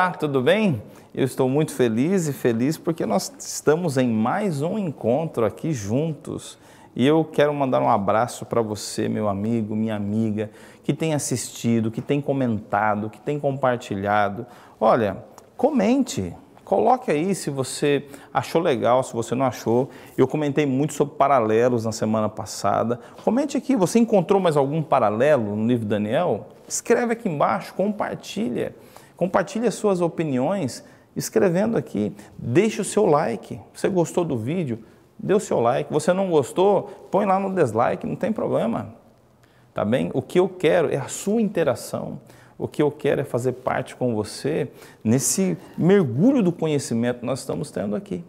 Olá, tudo bem? Eu estou muito feliz e feliz porque nós estamos em mais um encontro aqui juntos. E eu quero mandar um abraço para você, meu amigo, minha amiga, que tem assistido, que tem comentado, que tem compartilhado. Olha, comente, coloque aí se você achou legal, se você não achou. Eu comentei muito sobre paralelos na semana passada. Comente aqui, você encontrou mais algum paralelo no livro Daniel? Escreve aqui embaixo, compartilha. Compartilhe as suas opiniões escrevendo aqui. Deixe o seu like. Você gostou do vídeo? Dê o seu like. Você não gostou? Põe lá no dislike, não tem problema. Tá bem? O que eu quero é a sua interação. O que eu quero é fazer parte com você nesse mergulho do conhecimento que nós estamos tendo aqui.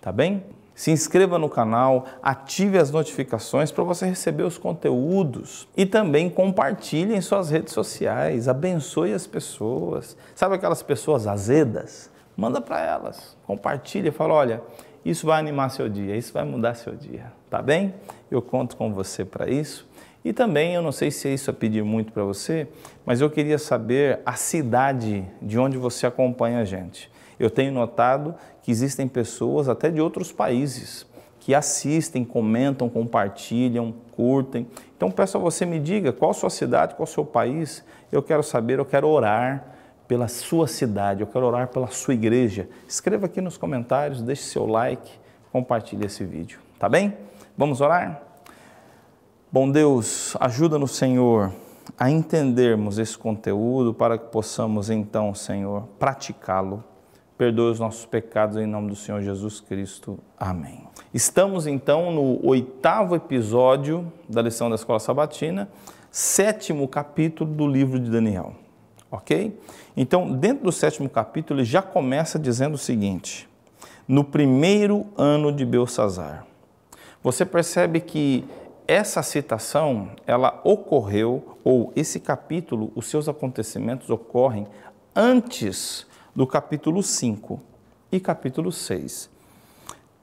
Tá bem? se inscreva no canal, ative as notificações para você receber os conteúdos e também compartilhe em suas redes sociais, abençoe as pessoas. Sabe aquelas pessoas azedas? Manda para elas, compartilha, fala, olha, isso vai animar seu dia, isso vai mudar seu dia, tá bem? Eu conto com você para isso. E também, eu não sei se isso é pedir muito para você, mas eu queria saber a cidade de onde você acompanha a gente. Eu tenho notado que existem pessoas até de outros países que assistem, comentam, compartilham, curtem. Então peço a você me diga qual sua cidade, qual seu país. Eu quero saber, eu quero orar pela sua cidade, eu quero orar pela sua igreja. Escreva aqui nos comentários, deixe seu like, compartilhe esse vídeo, tá bem? Vamos orar? Bom Deus, ajuda-nos, Senhor, a entendermos esse conteúdo para que possamos então, Senhor, praticá-lo perdoa os nossos pecados em nome do Senhor Jesus Cristo. Amém. Estamos então no oitavo episódio da lição da Escola Sabatina, sétimo capítulo do livro de Daniel. Ok? Então, dentro do sétimo capítulo, ele já começa dizendo o seguinte: no primeiro ano de Belsazar. Você percebe que essa citação, ela ocorreu, ou esse capítulo, os seus acontecimentos ocorrem antes do capítulo 5 e capítulo 6.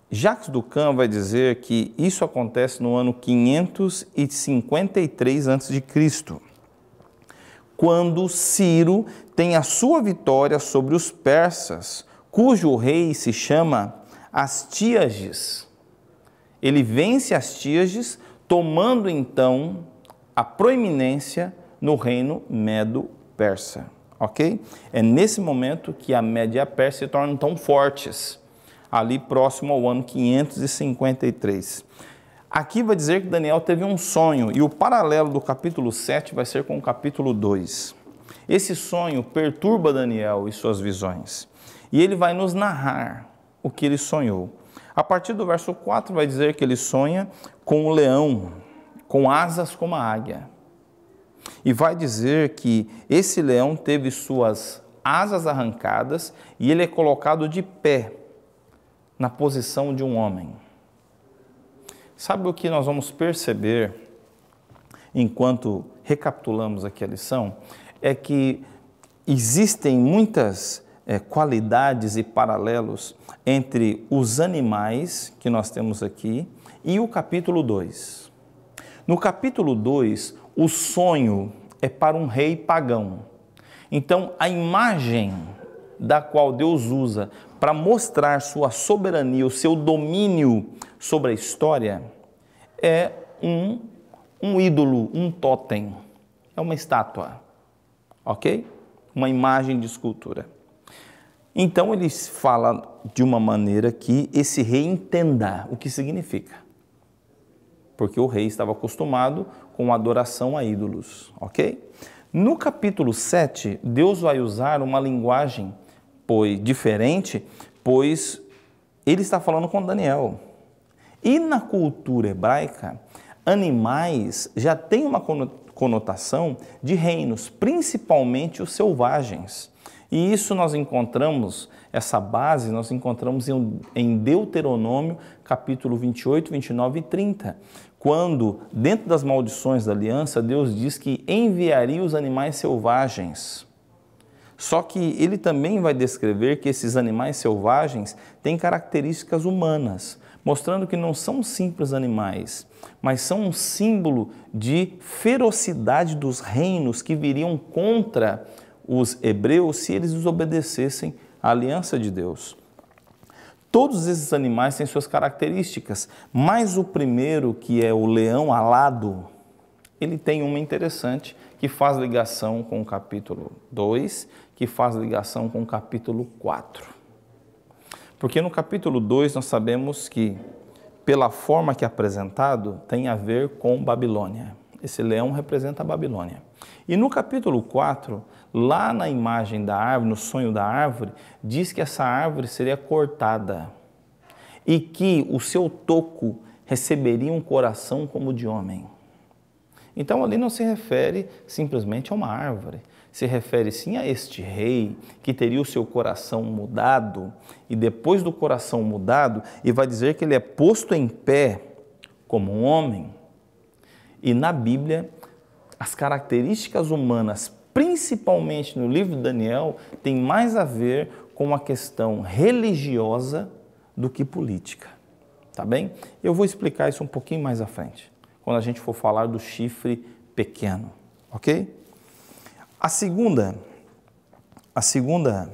Jacques Ducan vai dizer que isso acontece no ano 553 a.C., quando Ciro tem a sua vitória sobre os persas, cujo rei se chama Astíages. Ele vence Astíages, tomando então a proeminência no reino medo-persa ok? É nesse momento que a Média e a Pérsia se tornam tão fortes, ali próximo ao ano 553. Aqui vai dizer que Daniel teve um sonho, e o paralelo do capítulo 7 vai ser com o capítulo 2. Esse sonho perturba Daniel e suas visões, e ele vai nos narrar o que ele sonhou. A partir do verso 4 vai dizer que ele sonha com o leão, com asas como a águia. E vai dizer que esse leão teve suas asas arrancadas e ele é colocado de pé na posição de um homem. Sabe o que nós vamos perceber enquanto recapitulamos aqui a lição? É que existem muitas é, qualidades e paralelos entre os animais que nós temos aqui e o capítulo 2. No capítulo 2, o sonho é para um rei pagão. Então, a imagem da qual Deus usa para mostrar sua soberania, o seu domínio sobre a história, é um, um ídolo, um totem, é uma estátua, ok? Uma imagem de escultura. Então ele fala de uma maneira que esse rei entenda o que significa porque o rei estava acostumado com adoração a ídolos, ok? No capítulo 7, Deus vai usar uma linguagem pois, diferente, pois ele está falando com Daniel. E na cultura hebraica, animais já têm uma conotação de reinos, principalmente os selvagens. E isso nós encontramos, essa base nós encontramos em Deuteronômio capítulo 28, 29 e 30, quando, dentro das maldições da aliança, Deus diz que enviaria os animais selvagens. Só que ele também vai descrever que esses animais selvagens têm características humanas, mostrando que não são simples animais, mas são um símbolo de ferocidade dos reinos que viriam contra os hebreus se eles desobedecessem à aliança de Deus. Todos esses animais têm suas características, mas o primeiro, que é o leão alado, ele tem uma interessante que faz ligação com o capítulo 2, que faz ligação com o capítulo 4. Porque no capítulo 2 nós sabemos que, pela forma que é apresentado, tem a ver com Babilônia. Esse leão representa a Babilônia. E no capítulo 4, Lá na imagem da árvore, no sonho da árvore, diz que essa árvore seria cortada e que o seu toco receberia um coração como de homem. Então ali não se refere simplesmente a uma árvore, se refere sim a este rei que teria o seu coração mudado e depois do coração mudado, e vai dizer que ele é posto em pé como um homem. E na Bíblia, as características humanas principalmente no livro de Daniel, tem mais a ver com a questão religiosa do que política. Tá bem? Eu vou explicar isso um pouquinho mais à frente, quando a gente for falar do chifre pequeno, OK? A segunda a segunda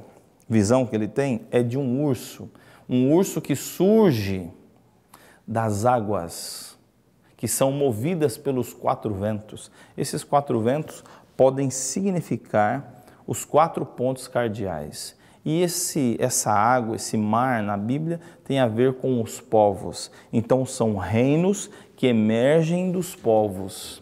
visão que ele tem é de um urso, um urso que surge das águas que são movidas pelos quatro ventos. Esses quatro ventos podem significar os quatro pontos cardeais. E esse, essa água, esse mar na Bíblia tem a ver com os povos. Então são reinos que emergem dos povos.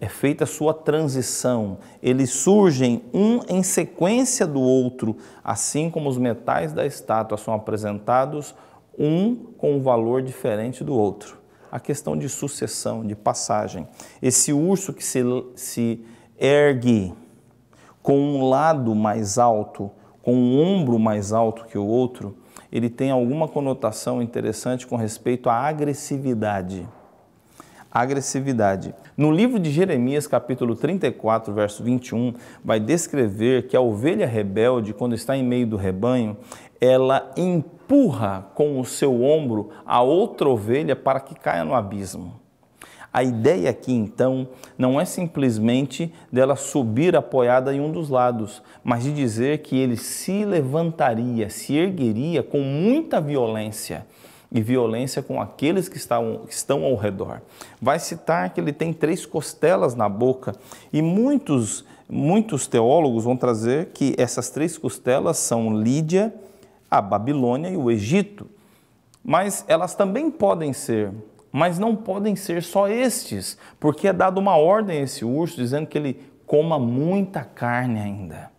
É feita a sua transição, eles surgem um em sequência do outro, assim como os metais da estátua são apresentados um com um valor diferente do outro. A questão de sucessão, de passagem. Esse urso que se, se ergue com um lado mais alto, com um ombro mais alto que o outro, ele tem alguma conotação interessante com respeito à agressividade. Agressividade. No livro de Jeremias, capítulo 34, verso 21, vai descrever que a ovelha rebelde, quando está em meio do rebanho, ela empurra com o seu ombro a outra ovelha para que caia no abismo. A ideia aqui então não é simplesmente dela subir apoiada em um dos lados, mas de dizer que ele se levantaria, se ergueria com muita violência e violência com aqueles que estão, que estão ao redor. Vai citar que ele tem três costelas na boca e muitos, muitos teólogos vão trazer que essas três costelas são Lídia, a Babilônia e o Egito. Mas elas também podem ser mas não podem ser só estes, porque é dada uma ordem a esse urso dizendo que ele coma muita carne ainda,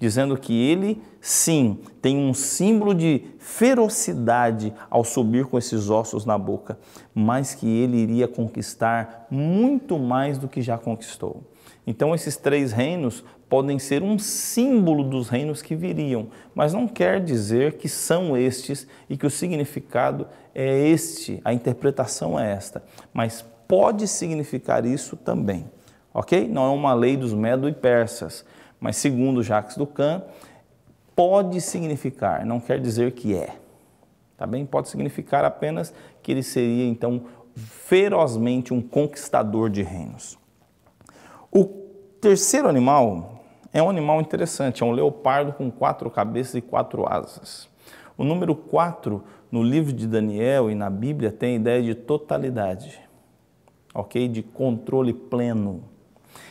dizendo que ele, sim, tem um símbolo de ferocidade ao subir com esses ossos na boca, mas que ele iria conquistar muito mais do que já conquistou. Então, esses três reinos podem ser um símbolo dos reinos que viriam, mas não quer dizer que são estes e que o significado é este, a interpretação é esta, mas pode significar isso também, ok? Não é uma lei dos medo e persas, mas segundo Jacques Ducan, pode significar, não quer dizer que é, tá bem? Pode significar apenas que ele seria então ferozmente um conquistador de reinos. O terceiro animal é um animal interessante, é um leopardo com quatro cabeças e quatro asas. O número quatro no livro de Daniel e na Bíblia tem a ideia de totalidade, ok? De controle pleno.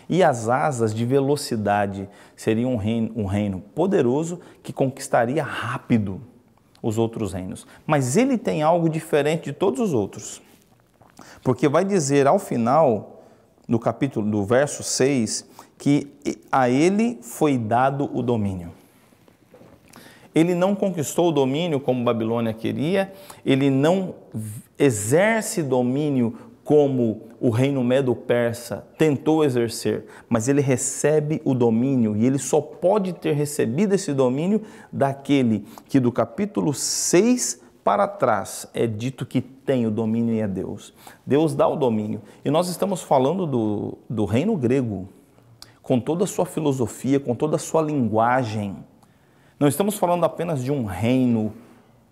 E as asas de velocidade seriam um reino, um reino poderoso que conquistaria rápido os outros reinos. Mas ele tem algo diferente de todos os outros. Porque vai dizer ao final do capítulo do verso 6 que a ele foi dado o domínio ele não conquistou o domínio como Babilônia queria, ele não exerce domínio como o reino medo-persa tentou exercer, mas ele recebe o domínio e ele só pode ter recebido esse domínio daquele que do capítulo 6 para trás é dito que tem o domínio e é Deus. Deus dá o domínio. E nós estamos falando do, do reino grego, com toda a sua filosofia, com toda a sua linguagem não estamos falando apenas de um reino,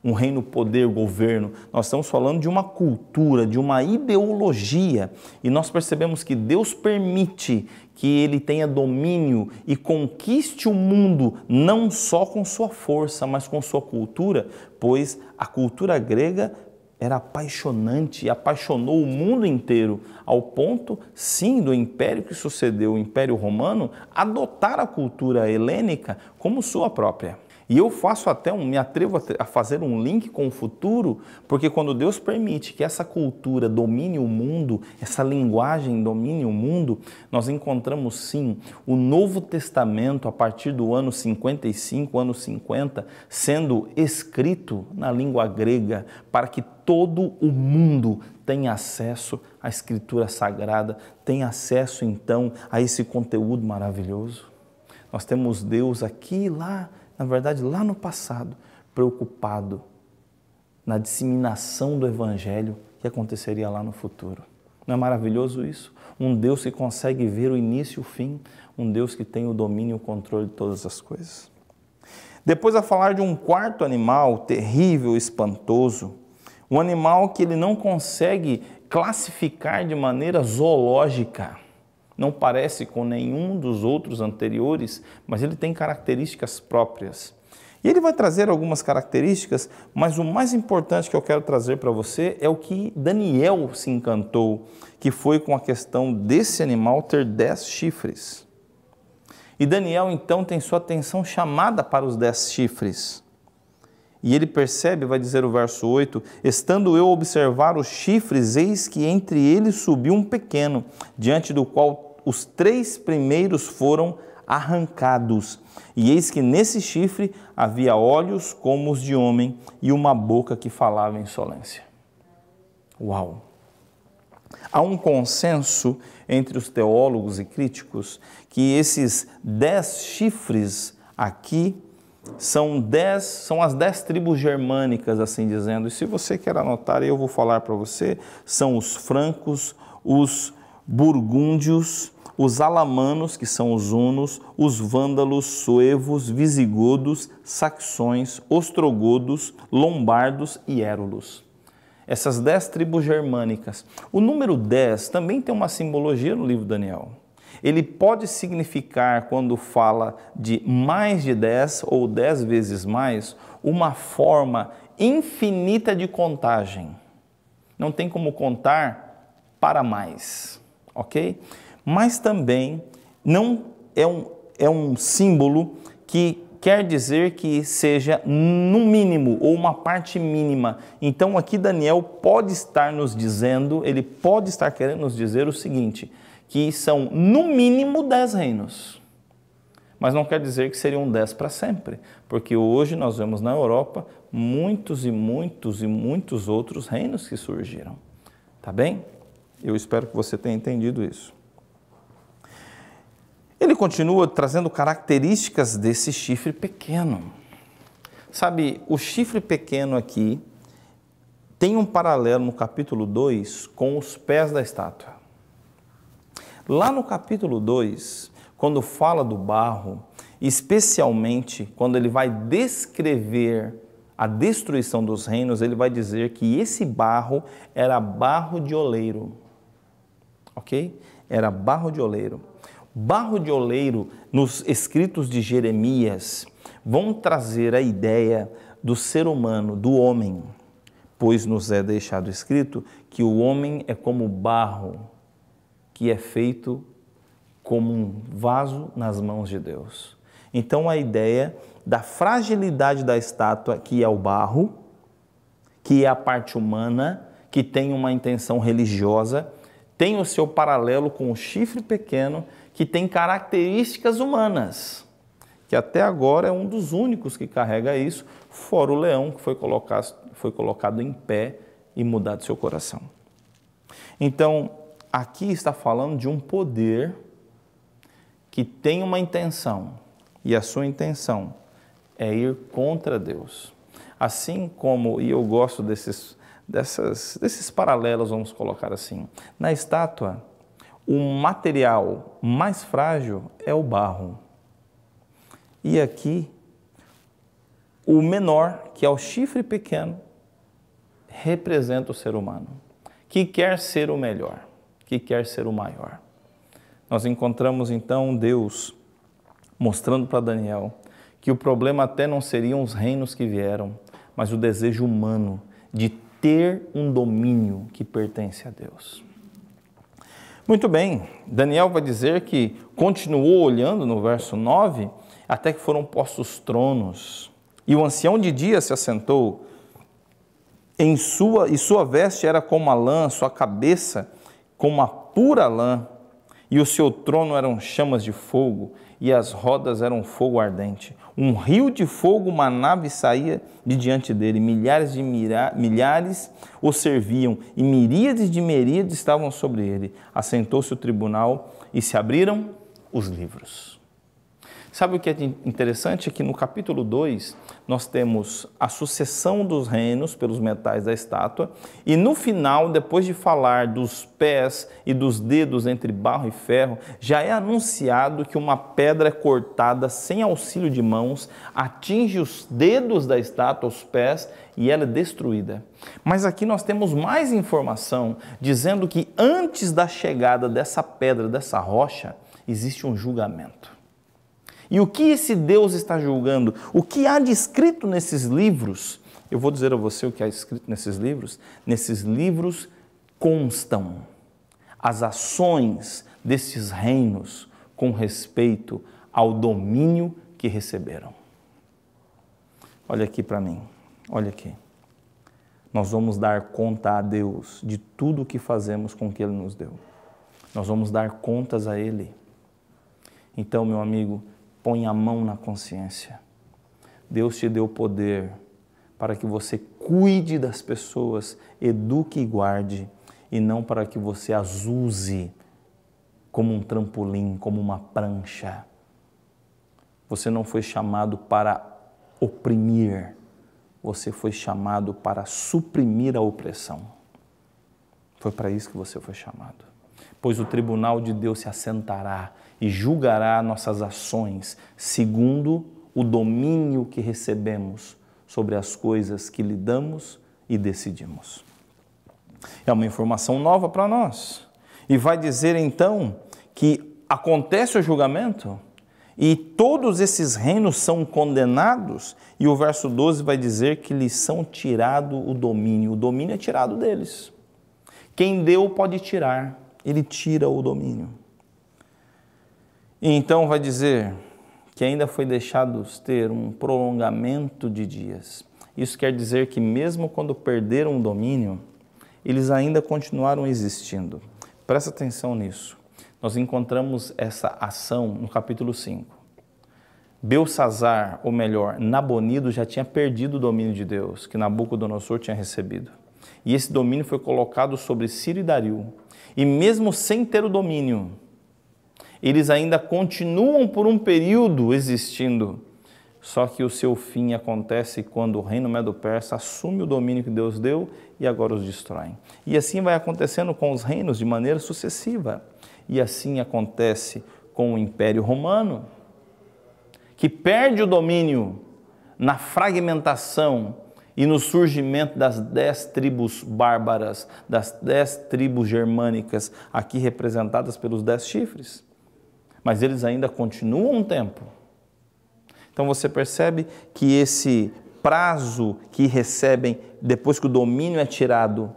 um reino poder, governo. Nós estamos falando de uma cultura, de uma ideologia. E nós percebemos que Deus permite que ele tenha domínio e conquiste o mundo não só com sua força, mas com sua cultura, pois a cultura grega era apaixonante e apaixonou o mundo inteiro, ao ponto, sim, do império que sucedeu o Império Romano adotar a cultura helênica como sua própria. E eu faço até um, me atrevo a fazer um link com o futuro, porque quando Deus permite que essa cultura domine o mundo, essa linguagem domine o mundo, nós encontramos sim o Novo Testamento a partir do ano 55, ano 50, sendo escrito na língua grega para que todo o mundo tenha acesso à Escritura Sagrada, tenha acesso então a esse conteúdo maravilhoso. Nós temos Deus aqui lá na verdade, lá no passado, preocupado na disseminação do evangelho que aconteceria lá no futuro. Não é maravilhoso isso? Um Deus que consegue ver o início e o fim, um Deus que tem o domínio e o controle de todas as coisas. Depois a falar de um quarto animal terrível, espantoso, um animal que ele não consegue classificar de maneira zoológica não parece com nenhum dos outros anteriores, mas ele tem características próprias. E ele vai trazer algumas características, mas o mais importante que eu quero trazer para você é o que Daniel se encantou, que foi com a questão desse animal ter dez chifres. E Daniel então tem sua atenção chamada para os dez chifres. E ele percebe, vai dizer o verso 8: Estando eu observar os chifres, eis que entre eles subiu um pequeno, diante do qual os três primeiros foram arrancados. E eis que nesse chifre havia olhos como os de homem e uma boca que falava insolência. Uau! Há um consenso entre os teólogos e críticos que esses dez chifres aqui são dez, são as dez tribos germânicas, assim dizendo. E se você quer anotar, eu vou falar para você, são os francos, os burgúndios, os alamanos, que são os hunos, os vândalos, suevos, visigodos, saxões, ostrogodos, lombardos e érulos. Essas dez tribos germânicas. O número 10 também tem uma simbologia no livro Daniel. Ele pode significar, quando fala de mais de 10 ou 10 vezes mais, uma forma infinita de contagem. Não tem como contar para mais ok? Mas também não é um, é um símbolo que quer dizer que seja no mínimo ou uma parte mínima. Então aqui Daniel pode estar nos dizendo, ele pode estar querendo nos dizer o seguinte, que são no mínimo dez reinos. Mas não quer dizer que seriam dez para sempre, porque hoje nós vemos na Europa muitos e muitos e muitos outros reinos que surgiram. Tá bem? Eu espero que você tenha entendido isso. Ele continua trazendo características desse chifre pequeno. Sabe, o chifre pequeno aqui tem um paralelo no capítulo 2 com os pés da estátua. Lá no capítulo 2, quando fala do barro, especialmente quando ele vai descrever a destruição dos reinos, ele vai dizer que esse barro era barro de oleiro ok? Era barro de oleiro. Barro de oleiro, nos escritos de Jeremias, vão trazer a ideia do ser humano, do homem, pois nos é deixado escrito que o homem é como barro que é feito como um vaso nas mãos de Deus. Então a ideia da fragilidade da estátua, que é o barro, que é a parte humana, que tem uma intenção religiosa, tem o seu paralelo com o chifre pequeno, que tem características humanas, que até agora é um dos únicos que carrega isso, fora o leão que foi colocado, foi colocado em pé e mudado seu coração. Então, aqui está falando de um poder que tem uma intenção, e a sua intenção é ir contra Deus. Assim como, e eu gosto desses dessas, desses paralelos, vamos colocar assim. Na estátua, o material mais frágil é o barro. E aqui, o menor, que é o chifre pequeno, representa o ser humano, que quer ser o melhor, que quer ser o maior. Nós encontramos então Deus mostrando para Daniel que o problema até não seriam os reinos que vieram, mas o desejo humano de ter um domínio que pertence a Deus. Muito bem, Daniel vai dizer que continuou olhando no verso 9 até que foram postos tronos. E o ancião de dia se assentou, em sua, e sua veste era como a lã, sua cabeça como a pura lã, e o seu trono eram chamas de fogo, e as rodas eram fogo ardente. Um rio de fogo, uma nave saía de diante dele. Milhares de mira, milhares o serviam, e miríades de miríades estavam sobre ele. Assentou-se o tribunal e se abriram os livros. Sabe o que é interessante? É que no capítulo 2 nós temos a sucessão dos reinos pelos metais da estátua, e no final, depois de falar dos pés e dos dedos entre barro e ferro, já é anunciado que uma pedra cortada sem auxílio de mãos atinge os dedos da estátua, os pés, e ela é destruída. Mas aqui nós temos mais informação dizendo que antes da chegada dessa pedra, dessa rocha, existe um julgamento. E o que esse Deus está julgando? O que há de escrito nesses livros? Eu vou dizer a você o que há escrito nesses livros. Nesses livros constam as ações desses reinos com respeito ao domínio que receberam. Olha aqui para mim, olha aqui. Nós vamos dar conta a Deus de tudo o que fazemos com o que Ele nos deu. Nós vamos dar contas a Ele. Então, meu amigo, Põe a mão na consciência. Deus te deu poder para que você cuide das pessoas, eduque e guarde, e não para que você as use como um trampolim, como uma prancha. Você não foi chamado para oprimir, você foi chamado para suprimir a opressão. Foi para isso que você foi chamado. Pois o tribunal de Deus se assentará e julgará nossas ações segundo o domínio que recebemos sobre as coisas que lidamos e decidimos. É uma informação nova para nós. E vai dizer então que acontece o julgamento e todos esses reinos são condenados, e o verso 12 vai dizer que lhes são tirado o domínio. O domínio é tirado deles. Quem deu pode tirar, ele tira o domínio. E então vai dizer que ainda foi deixados ter um prolongamento de dias. Isso quer dizer que mesmo quando perderam o domínio, eles ainda continuaram existindo. Presta atenção nisso. Nós encontramos essa ação no capítulo 5. Belsazar, ou melhor, Nabonido já tinha perdido o domínio de Deus que Nabucodonosor tinha recebido. E esse domínio foi colocado sobre Ciro e Dario. E mesmo sem ter o domínio, eles ainda continuam por um período existindo. Só que o seu fim acontece quando o reino medo-persa assume o domínio que Deus deu e agora os destrói. E assim vai acontecendo com os reinos de maneira sucessiva. E assim acontece com o Império Romano, que perde o domínio na fragmentação e no surgimento das dez tribos bárbaras, das dez tribos germânicas, aqui representadas pelos dez chifres mas eles ainda continuam um tempo. Então você percebe que esse prazo que recebem depois que o domínio é tirado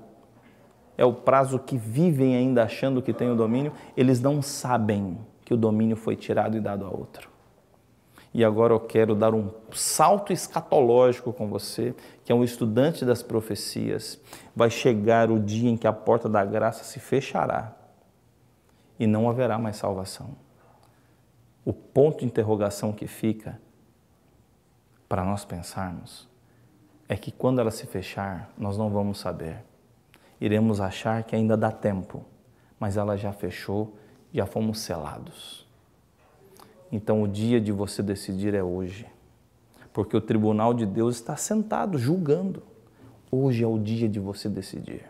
é o prazo que vivem ainda achando que tem o domínio, eles não sabem que o domínio foi tirado e dado a outro. E agora eu quero dar um salto escatológico com você, que é um estudante das profecias. Vai chegar o dia em que a porta da graça se fechará e não haverá mais salvação o ponto de interrogação que fica para nós pensarmos é que quando ela se fechar, nós não vamos saber. Iremos achar que ainda dá tempo, mas ela já fechou, já fomos selados. Então o dia de você decidir é hoje, porque o tribunal de Deus está sentado julgando. Hoje é o dia de você decidir.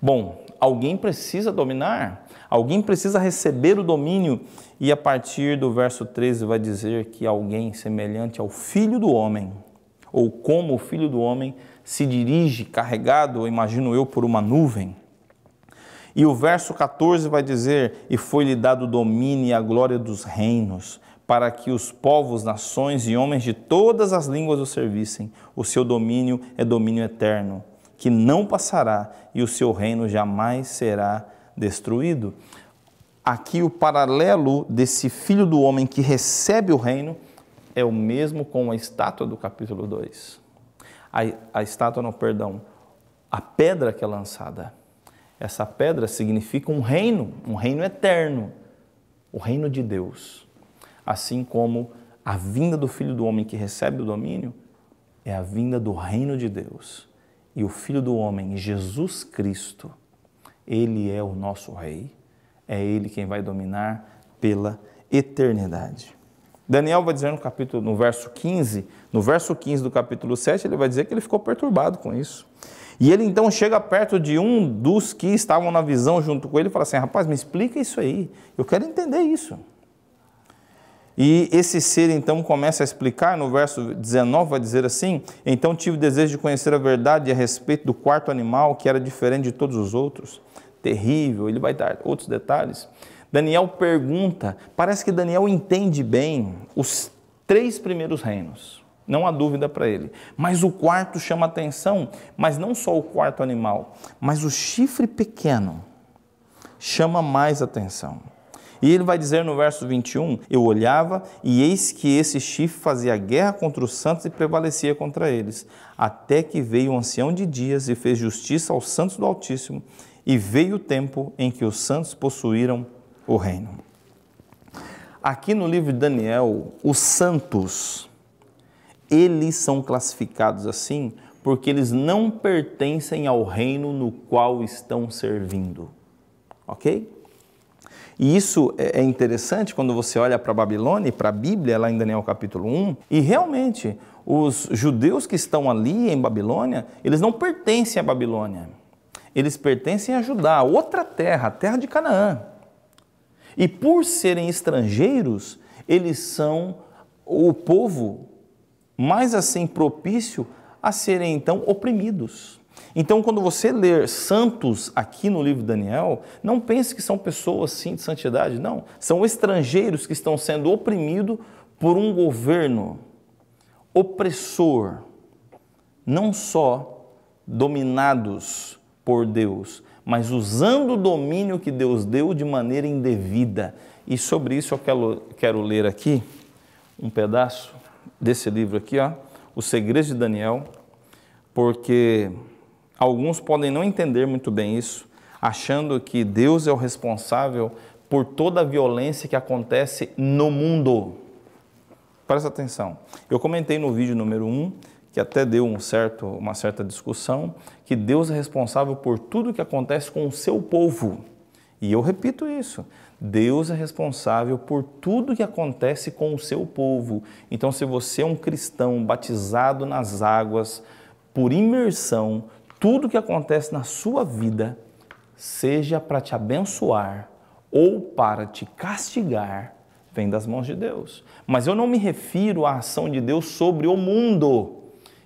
Bom, alguém precisa dominar. Alguém precisa receber o domínio, e a partir do verso 13 vai dizer que alguém semelhante ao filho do homem, ou como o filho do homem se dirige carregado, imagino eu, por uma nuvem. E o verso 14 vai dizer: E foi-lhe dado o domínio e a glória dos reinos, para que os povos, nações e homens de todas as línguas o servissem. O seu domínio é domínio eterno, que não passará, e o seu reino jamais será destruído, aqui o paralelo desse filho do homem que recebe o reino é o mesmo com a estátua do capítulo 2. A, a estátua, não, perdão, a pedra que é lançada. Essa pedra significa um reino, um reino eterno, o reino de Deus. Assim como a vinda do filho do homem que recebe o domínio é a vinda do reino de Deus. E o filho do homem, Jesus Cristo, ele é o nosso rei, é ele quem vai dominar pela eternidade. Daniel vai dizer no capítulo, no verso 15, no verso 15 do capítulo 7, ele vai dizer que ele ficou perturbado com isso. E ele então chega perto de um dos que estavam na visão junto com ele e fala assim: "Rapaz, me explica isso aí. Eu quero entender isso." E esse ser então começa a explicar, no verso 19 vai dizer assim: Então tive desejo de conhecer a verdade a respeito do quarto animal, que era diferente de todos os outros, terrível, ele vai dar outros detalhes. Daniel pergunta, parece que Daniel entende bem os três primeiros reinos, não há dúvida para ele. Mas o quarto chama atenção, mas não só o quarto animal, mas o chifre pequeno chama mais atenção. E ele vai dizer no verso 21: Eu olhava e eis que esse chifre fazia guerra contra os santos e prevalecia contra eles, até que veio o um ancião de dias e fez justiça aos santos do Altíssimo e veio o tempo em que os santos possuíram o reino. Aqui no livro de Daniel, os santos, eles são classificados assim porque eles não pertencem ao reino no qual estão servindo. Ok? E isso é, é interessante quando você olha para a Babilônia e para a Bíblia, lá em Daniel capítulo 1, e realmente os judeus que estão ali em Babilônia, eles não pertencem à Babilônia eles pertencem a Judá, outra terra, a terra de Canaã. E por serem estrangeiros, eles são o povo mais assim propício a serem então oprimidos. Então, quando você ler santos aqui no livro de Daniel, não pense que são pessoas sim de santidade, não. São estrangeiros que estão sendo oprimidos por um governo opressor, não só dominados por Deus, mas usando o domínio que Deus deu de maneira indevida. E sobre isso eu quero, quero ler aqui um pedaço desse livro aqui, ó, o Segredo de Daniel, porque alguns podem não entender muito bem isso, achando que Deus é o responsável por toda a violência que acontece no mundo. Presta atenção. Eu comentei no vídeo número 1 um, que até deu um certo, uma certa discussão, que Deus é responsável por tudo que acontece com o seu povo. E eu repito isso. Deus é responsável por tudo que acontece com o seu povo. Então, se você é um cristão batizado nas águas, por imersão, tudo que acontece na sua vida, seja para te abençoar ou para te castigar, vem das mãos de Deus. Mas eu não me refiro à ação de Deus sobre o mundo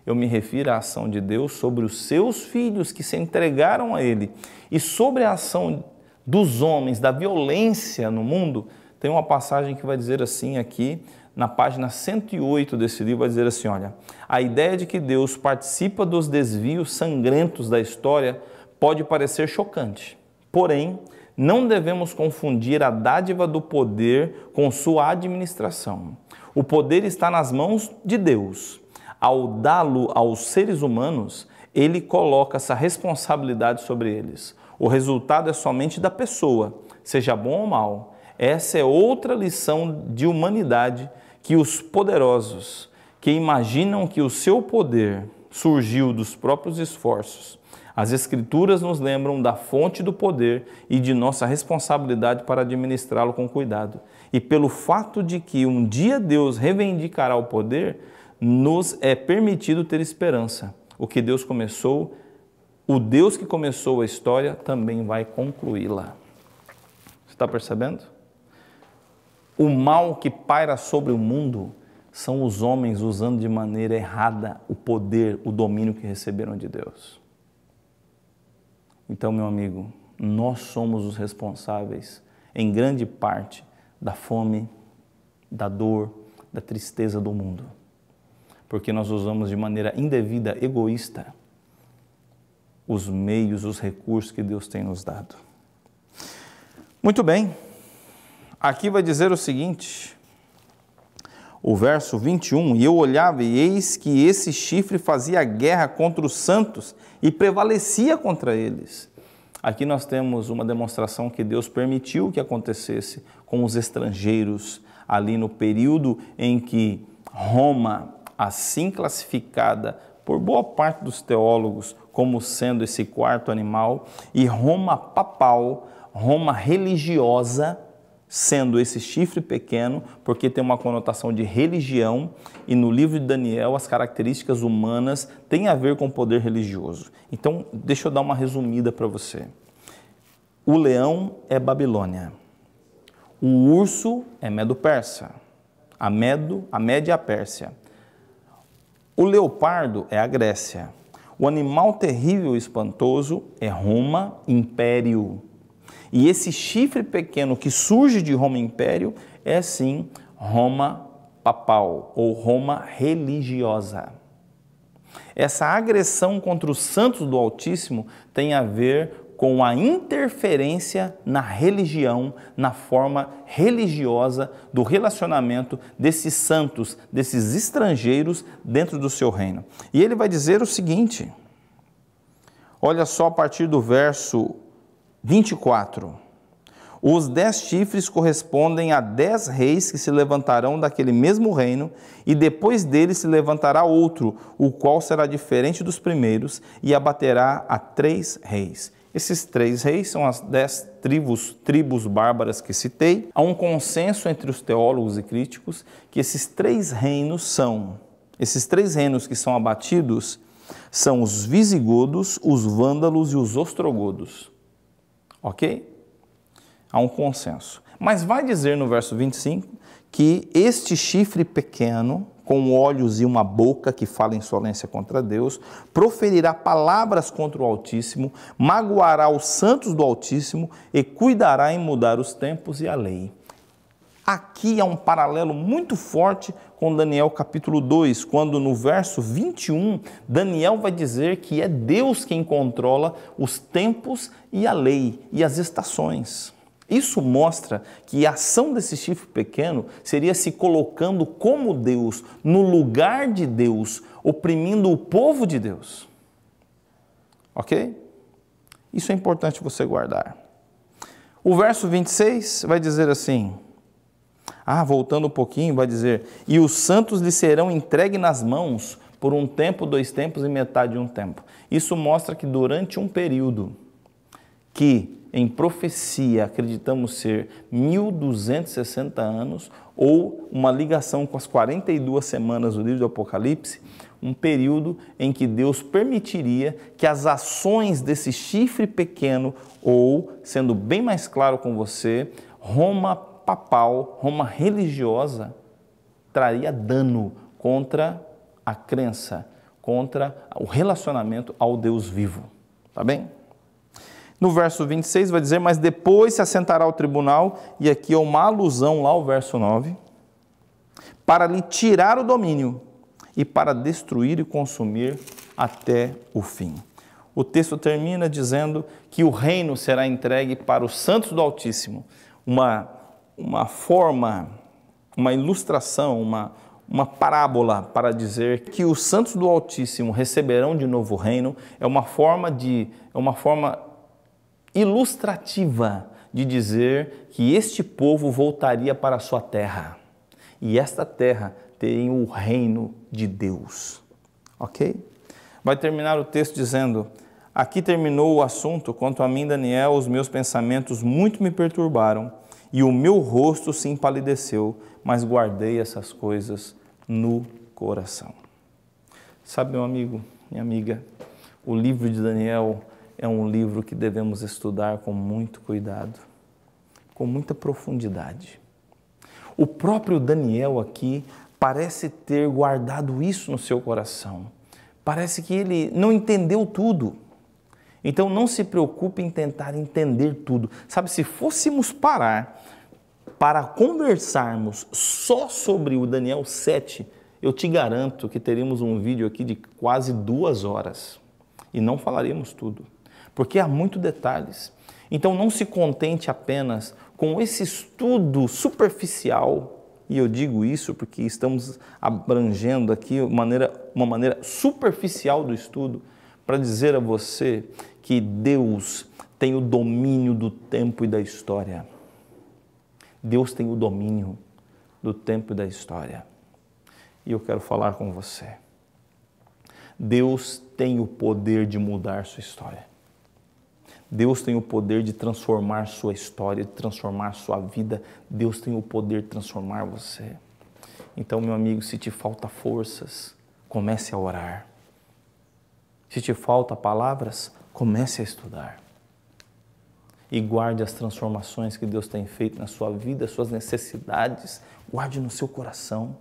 eu me refiro à ação de Deus sobre os seus filhos que se entregaram a Ele e sobre a ação dos homens, da violência no mundo, tem uma passagem que vai dizer assim aqui, na página 108 desse livro, vai dizer assim, olha, a ideia de que Deus participa dos desvios sangrentos da história pode parecer chocante, porém, não devemos confundir a dádiva do poder com sua administração. O poder está nas mãos de Deus ao dá-lo aos seres humanos, ele coloca essa responsabilidade sobre eles. O resultado é somente da pessoa, seja bom ou mal. Essa é outra lição de humanidade que os poderosos, que imaginam que o seu poder surgiu dos próprios esforços, as Escrituras nos lembram da fonte do poder e de nossa responsabilidade para administrá-lo com cuidado. E pelo fato de que um dia Deus reivindicará o poder, nos é permitido ter esperança. O que Deus começou, o Deus que começou a história também vai concluí-la. Você está percebendo? O mal que paira sobre o mundo são os homens usando de maneira errada o poder, o domínio que receberam de Deus. Então, meu amigo, nós somos os responsáveis, em grande parte, da fome, da dor, da tristeza do mundo porque nós usamos de maneira indevida, egoísta, os meios, os recursos que Deus tem nos dado. Muito bem, aqui vai dizer o seguinte, o verso 21, e eu olhava e eis que esse chifre fazia guerra contra os santos e prevalecia contra eles. Aqui nós temos uma demonstração que Deus permitiu que acontecesse com os estrangeiros ali no período em que Roma assim classificada por boa parte dos teólogos como sendo esse quarto animal, e Roma papal, Roma religiosa, sendo esse chifre pequeno, porque tem uma conotação de religião, e no livro de Daniel as características humanas têm a ver com o poder religioso. Então, deixa eu dar uma resumida para você. O leão é Babilônia. O urso é Medo-Persa. A Medo, a Média a Pérsia. O leopardo é a Grécia. O animal terrível e espantoso é Roma Império. E esse chifre pequeno que surge de Roma Império é sim Roma papal ou Roma religiosa. Essa agressão contra os santos do Altíssimo tem a ver com a interferência na religião, na forma religiosa do relacionamento desses santos, desses estrangeiros dentro do seu reino. E ele vai dizer o seguinte: olha só a partir do verso 24. Os dez chifres correspondem a dez reis que se levantarão daquele mesmo reino, e depois dele se levantará outro, o qual será diferente dos primeiros, e abaterá a três reis. Esses três reis são as dez tribos, tribos bárbaras que citei. Há um consenso entre os teólogos e críticos que esses três reinos são, esses três reinos que são abatidos são os visigodos, os vândalos e os ostrogodos. Ok? Há um consenso. Mas vai dizer no verso 25 que este chifre pequeno, com olhos e uma boca que fala insolência contra Deus, proferirá palavras contra o Altíssimo, magoará os santos do Altíssimo e cuidará em mudar os tempos e a lei. Aqui há um paralelo muito forte com Daniel capítulo 2, quando no verso 21, Daniel vai dizer que é Deus quem controla os tempos e a lei e as estações. Isso mostra que a ação desse chifre pequeno seria se colocando como Deus, no lugar de Deus, oprimindo o povo de Deus. Ok? Isso é importante você guardar. O verso 26 vai dizer assim. Ah, voltando um pouquinho, vai dizer: E os santos lhe serão entregues nas mãos por um tempo, dois tempos e metade de um tempo. Isso mostra que durante um período que em profecia acreditamos ser 1260 anos, ou uma ligação com as 42 semanas do livro do Apocalipse, um período em que Deus permitiria que as ações desse chifre pequeno, ou, sendo bem mais claro com você, Roma papal, Roma religiosa, traria dano contra a crença, contra o relacionamento ao Deus vivo. Tá bem? No verso 26 vai dizer: Mas depois se assentará o tribunal, e aqui é uma alusão lá ao verso 9, para lhe tirar o domínio e para destruir e consumir até o fim. O texto termina dizendo que o reino será entregue para os santos do Altíssimo, uma, uma forma, uma ilustração, uma, uma parábola para dizer que os santos do Altíssimo receberão de novo o reino, é uma forma de, é uma forma ilustrativa de dizer que este povo voltaria para a sua terra e esta terra teria o reino de Deus. Ok? Vai terminar o texto dizendo: Aqui terminou o assunto. Quanto a mim, Daniel, os meus pensamentos muito me perturbaram e o meu rosto se empalideceu, mas guardei essas coisas no coração. Sabe, meu amigo, minha amiga, o livro de Daniel é um livro que devemos estudar com muito cuidado, com muita profundidade. O próprio Daniel aqui parece ter guardado isso no seu coração. Parece que ele não entendeu tudo. Então não se preocupe em tentar entender tudo. Sabe, se fôssemos parar para conversarmos só sobre o Daniel 7, eu te garanto que teríamos um vídeo aqui de quase duas horas e não falaremos tudo porque há muitos detalhes. Então não se contente apenas com esse estudo superficial, e eu digo isso porque estamos abrangendo aqui uma maneira, uma maneira superficial do estudo, para dizer a você que Deus tem o domínio do tempo e da história. Deus tem o domínio do tempo e da história. E eu quero falar com você. Deus tem o poder de mudar sua história. Deus tem o poder de transformar sua história, de transformar sua vida. Deus tem o poder de transformar você. Então, meu amigo, se te falta forças, comece a orar. Se te falta palavras, comece a estudar. E guarde as transformações que Deus tem feito na sua vida, suas necessidades, guarde no seu coração,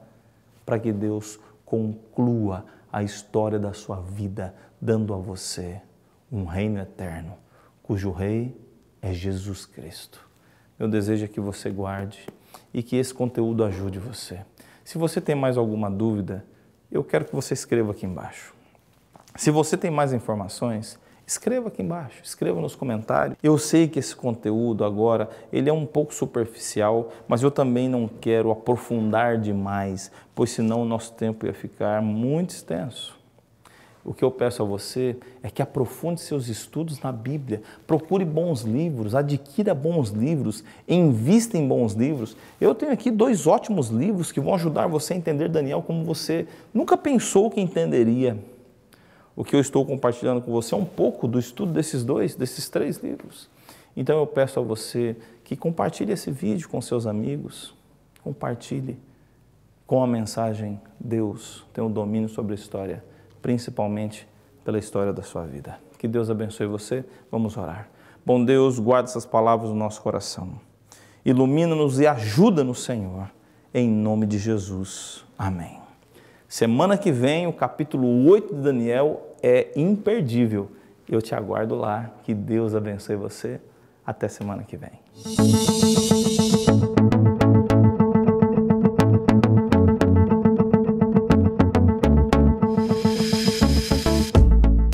para que Deus conclua a história da sua vida, dando a você um reino eterno cujo Rei é Jesus Cristo. Meu desejo é que você guarde e que esse conteúdo ajude você. Se você tem mais alguma dúvida, eu quero que você escreva aqui embaixo. Se você tem mais informações, escreva aqui embaixo, escreva nos comentários. Eu sei que esse conteúdo agora, ele é um pouco superficial, mas eu também não quero aprofundar demais, pois senão o nosso tempo ia ficar muito extenso o que eu peço a você é que aprofunde seus estudos na Bíblia, procure bons livros, adquira bons livros, invista em bons livros. Eu tenho aqui dois ótimos livros que vão ajudar você a entender Daniel como você nunca pensou que entenderia. O que eu estou compartilhando com você é um pouco do estudo desses dois, desses três livros. Então eu peço a você que compartilhe esse vídeo com seus amigos, compartilhe com a mensagem Deus tem o um domínio sobre a história principalmente pela história da sua vida. Que Deus abençoe você. Vamos orar. Bom Deus, guarde essas palavras no nosso coração. Ilumina-nos e ajuda-nos, Senhor, em nome de Jesus. Amém. Semana que vem, o capítulo 8 de Daniel é imperdível. Eu te aguardo lá. Que Deus abençoe você. Até semana que vem.